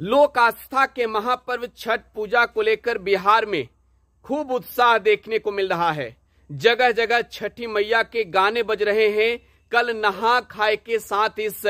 लोक आस्था के महापर्व छठ पूजा को लेकर बिहार में खूब उत्साह देखने को मिल रहा है जगह जगह छठी मैया के गाने बज रहे हैं कल नहा खाए के साथ इस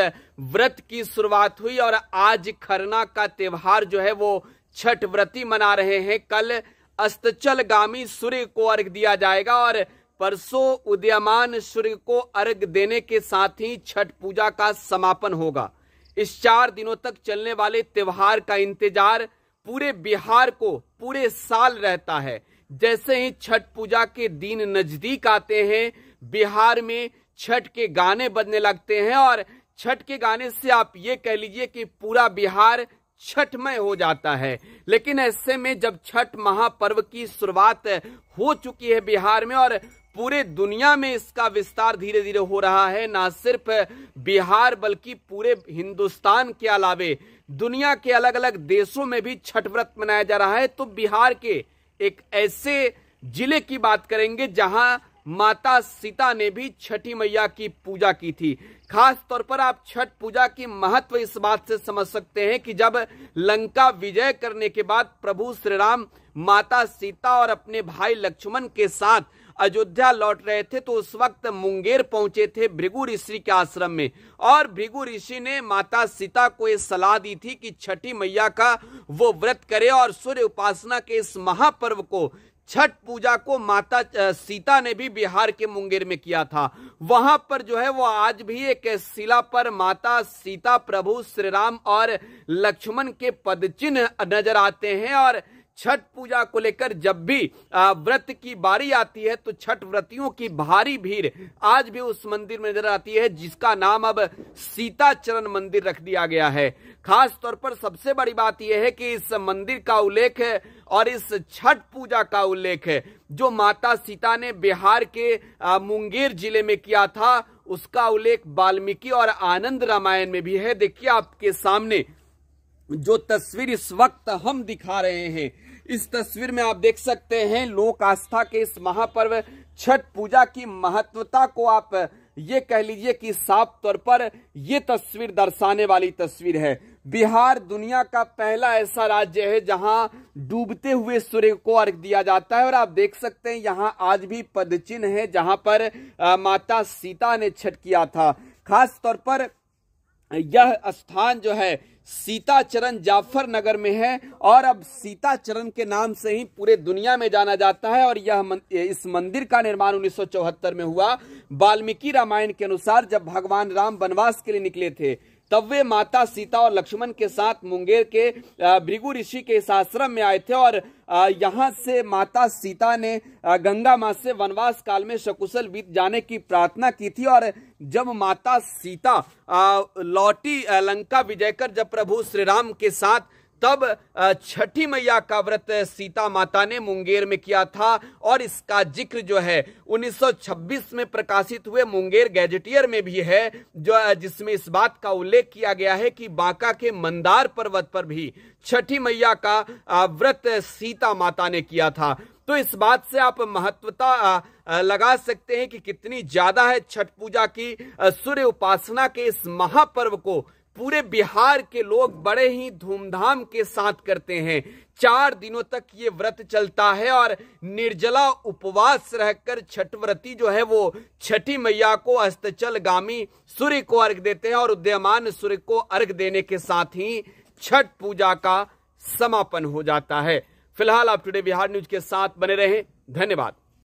व्रत की शुरुआत हुई और आज खरना का त्योहार जो है वो छठ व्रती मना रहे हैं कल अस्तचलगामी सूर्य को अर्घ दिया जाएगा और परसों उदयमान सूर्य को अर्घ देने के साथ ही छठ पूजा का समापन होगा इस चार दिनों तक चलने वाले त्योहार का इंतजार पूरे बिहार को पूरे साल रहता है जैसे ही छठ पूजा के दिन नजदीक आते हैं बिहार में छठ के गाने बजने लगते हैं और छठ के गाने से आप ये कह लीजिए कि पूरा बिहार छठमय हो जाता है लेकिन ऐसे में जब छठ महापर्व की शुरुआत हो चुकी है बिहार में और पूरे दुनिया में इसका विस्तार धीरे धीरे हो रहा है ना सिर्फ बिहार बल्कि पूरे हिंदुस्तान के अलावे दुनिया के अलग अलग देशों में भी छठ व्रत मनाया जा रहा है तो बिहार के एक ऐसे जिले की बात करेंगे जहां माता सीता ने भी छठी मैया की पूजा की थी खास तौर पर आप छठ पूजा की महत्व इस बात से समझ सकते हैं कि जब लंका विजय करने के बाद प्रभु श्री राम माता सीता और अपने भाई लक्ष्मण के साथ अयोध्या लौट रहे थे तो उस वक्त मुंगेर पहुंचे थे भृगु ऋषि के आश्रम में और भृगु ऋषि ने माता सीता को यह सलाह दी थी कि छठी मैया का वो व्रत करे और सूर्य उपासना के इस महापर्व को छठ पूजा को माता सीता ने भी बिहार के मुंगेर में किया था वहां पर जो है वो आज भी एक शिला पर माता सीता प्रभु श्री राम और लक्ष्मण के पदचिन्ह नजर आते हैं और छठ पूजा को लेकर जब भी व्रत की बारी आती है तो छठ व्रतियों की भारी भीड़ आज भी उस मंदिर में नजर आती है जिसका नाम अब सीताचरण मंदिर रख दिया गया है खास तौर पर सबसे बड़ी बात यह है कि इस मंदिर का उल्लेख है और इस छठ पूजा का उल्लेख है जो माता सीता ने बिहार के मुंगेर जिले में किया था उसका उल्लेख वाल्मीकि और आनंद रामायण में भी है देखिए आपके सामने जो तस्वीर इस वक्त हम दिखा रहे हैं इस तस्वीर में आप देख सकते हैं लोक आस्था के इस महापर्व छठ पूजा की महत्वता को आप ये कह लीजिए कि साफ तौर पर ये तस्वीर दर्शाने वाली तस्वीर है बिहार दुनिया का पहला ऐसा राज्य है जहां डूबते हुए सूर्य को अर्घ दिया जाता है और आप देख सकते हैं यहां आज भी पदचिन्ह है जहां पर आ, माता सीता ने छठ किया था खास तौर पर यह स्थान जो है सीताचरण जाफर नगर में है और अब सीताचरण के नाम से ही पूरे दुनिया में जाना जाता है और यह मन, इस मंदिर का निर्माण 1974 में हुआ वाल्मीकि रामायण के अनुसार जब भगवान राम वनवास के लिए निकले थे तब वे माता सीता और लक्ष्मण के साथ मुंगेर के भृगु ऋषि के इस आश्रम में आए थे और यहाँ से माता सीता ने गंगा माँ से वनवास काल में शकुशल बीत जाने की प्रार्थना की थी और जब माता सीता लौटी लंका विजय कर जब प्रभु श्री राम के साथ तब छठी मैया का व्रत सीता माता ने मुंगेर में किया था और इसका जिक्र जो है 1926 में प्रकाशित हुए मुंगेर गैजेटियर में भी है जो जिसमें इस बात का उल्लेख किया गया है कि बांका के मंदार पर्वत पर भी छठी मैया का व्रत सीता माता ने किया था तो इस बात से आप महत्वता लगा सकते हैं कि कितनी ज्यादा है छठ पूजा की सूर्य उपासना के इस महापर्व को पूरे बिहार के लोग बड़े ही धूमधाम के साथ करते हैं चार दिनों तक ये व्रत चलता है और निर्जला उपवास रहकर छठ व्रती जो है वो छठी मैया को अस्तचल गामी सूर्य को अर्घ देते हैं और उद्यमान सूर्य को अर्घ देने के साथ ही छठ पूजा का समापन हो जाता है फिलहाल आप टुडे बिहार न्यूज के साथ बने रहें धन्यवाद